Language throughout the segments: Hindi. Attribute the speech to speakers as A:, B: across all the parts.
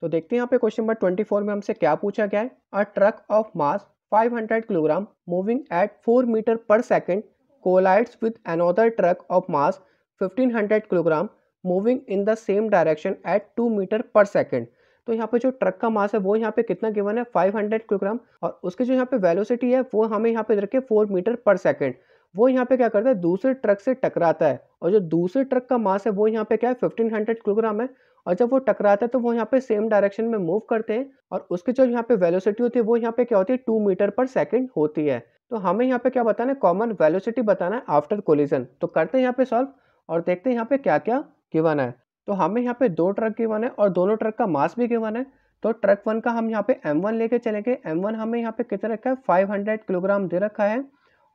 A: तो देखते हैं यहाँ पे क्वेश्चन नंबर ट्वेंटी फोर में हमसे क्या पूछा गया है a truck of mass 500 kilogram moving at 4 metre per second collides with another truck of mass 1500 kilogram moving in the same direction at 2 metre per second तो यहाँ पे जो ट्रक का मास है वो यहाँ पे कितना गिवन है 500 किलोग्राम और उसके जो यहाँ पे वेलोसिटी है वो हमें यहाँ पे रखे 4 मीटर पर सेकेंड वो यहाँ पे क्या करता है दूसरे ट्रक से टकराता है और जो दूसरे ट्रक का मास है वो यहाँ पे क्या है 1500 किलोग्राम है और जब वो टकराता है तो वो यहाँ पे सेम डायरेक्शन में मूव करते हैं और उसकी जो यहाँ पे वेलोसिटी होती है वो यहाँ पे क्या होती है टू मीटर पर सेकेंड होती है तो हमें यहाँ पे क्या बताना है कॉमन वेलोसिटी बताना है आफ्टर कोलिजन तो करते हैं यहाँ पे सॉल्व और देखते हैं यहाँ पे क्या क्या गिवन है तो हमें यहाँ पे दो ट्रक गिवन है और दोनों ट्रक का मास भी गिवन है तो ट्रक वन का हम यहाँ पे एम वन लेके चलेंगे एम वन हमें यहाँ पे कितना रखा है फाइव हंड्रेड किलोग्राम दे रखा है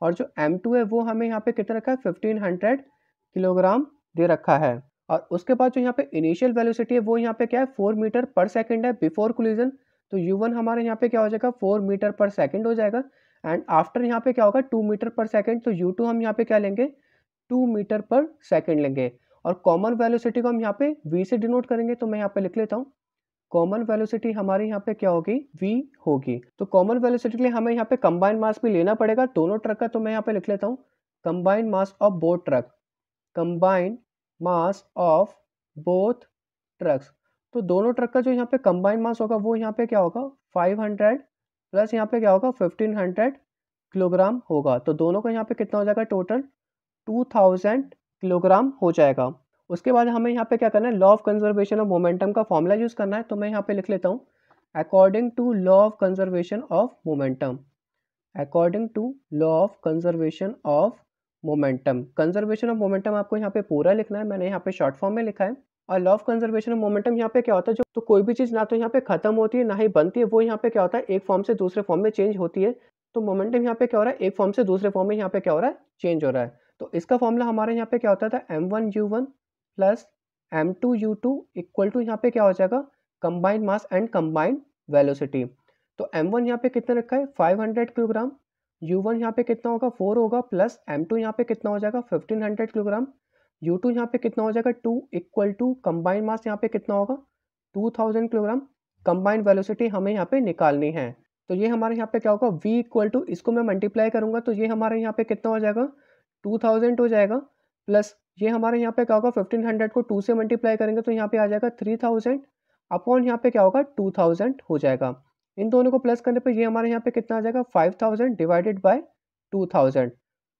A: और जो एम टू है वो हमें यहाँ पे कितना रखा है फिफ्टीन हंड्रेड किलोग्राम दे रखा है और उसके बाद जो यहाँ पे इनिशियल वेलोसिटी है वो यहाँ पे क्या है फोर मीटर पर सेकेंड है बिफोर कोलिजन तो यू वन हमारे यहाँ पे क्या हो जाएगा फोर मीटर पर सेकेंड हो जाएगा एंड आफ्टर यहाँ पे क्या होगा टू मीटर पर सेकेंड तो यू टू हम यहाँ पे क्या लेंगे टू मीटर पर सेकेंड लेंगे और कॉमन वेलोसिटी को हम यहाँ पे वी से डिनोट करेंगे तो मैं यहाँ पे लिख लेता हूँ कॉमन वेलोसिटी हमारे यहाँ पे क्या होगी वी होगी तो कॉमन वेलोसिटी के लिए हमें यहाँ पे कंबाइंड मास भी लेना पड़ेगा दोनों ट्रक का तो मैं यहाँ पे लिख लेता हूँ combined mass of both truck combined mass of both trucks तो दोनों ट्रक का जो यहाँ पे कंबाइंड मास होगा वो यहाँ पे क्या होगा 500 प्लस यहाँ पे क्या होगा 1500 किलोग्राम होगा तो दोनों का यहाँ पे कितना हो जाएगा टोटल 2000 किलोग्राम हो जाएगा उसके बाद हमें यहाँ पे क्या करना है law of conservation of momentum का फॉर्मूला यूज़ करना है तो मैं यहाँ पे लिख लेता हूँ according to law of conservation of momentum according to law of conservation of momentum conservation of momentum आपको यहाँ पे पूरा लिखना है मैंने यहाँ पे शॉर्ट फॉर्म में लिखा है और law of conservation of momentum यहाँ पे क्या होता है जो तो कोई भी चीज़ ना तो यहाँ पे खत्म होती है ना ही बनती है वो यहाँ पे क्या होता है एक फॉर्म से दूसरे फॉर्म में चेंज होती है तो मोमेंटम यहाँ पे क्या हो रहा है एक फॉर्म से दूसरे फॉर्म में यहाँ पे क्या हो रहा है चेंज हो रहा है तो इसका फॉर्मूला हमारे यहाँ पे क्या होता था M one U one plus M two U two equal to यहाँ पे क्या हो जाएगा combined mass and combined velocity तो एम वन यहाँ पे कितना रखा है five hundred kilogram U one यहाँ पे कितना होगा फोर होगा प्लस एम टू यहाँ पे कितना हो जाएगा fifteen hundred kilogram U two यहाँ पे कितना हो जाएगा two equal to combined mass यहाँ पे कितना होगा two thousand kilogram combined velocity हमें यहाँ पे निकालनी है तो ये हमारे यहाँ पे क्या होगा v इक्वल टू इसको मैं मल्टीप्लाई करूंगा तो ये हमारे यहाँ पे कितना हो जाएगा टू थाउजेंड हो जाएगा प्लस ये हमारे यहाँ पे क्या होगा फिफ्टीन हंड्रेड को टू से मल्टीप्लाई करेंगे तो यहाँ पे आ जाएगा थ्री थाउजेंड अपॉन यहाँ पे क्या होगा टू थाउजेंड हो जाएगा इन दोनों को प्लस करने पर ये हमारे यहाँ पे कितना आ जाएगा five thousand divided by two thousand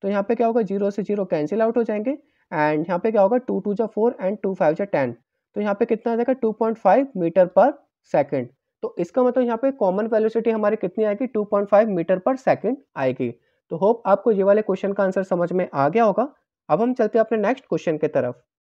A: तो यहाँ पे क्या होगा जीरो से जीरो कैंसिल आउट हो जाएंगे एंड यहाँ पे क्या होगा टू टू जा फोर एंड टू फाइव जा टेन तो यहाँ पे कितना आ जाएगा two point five metre per second तो इसका मतलब यहाँ पे कॉमन वेलोसिटी हमारी कितनी आएगी two point five metre per second आएगी तो होप आपको ये वाले क्वेश्चन का आंसर समझ में आ गया होगा अब हम चलते हैं अपने नेक्स्ट क्वेश्चन की तरफ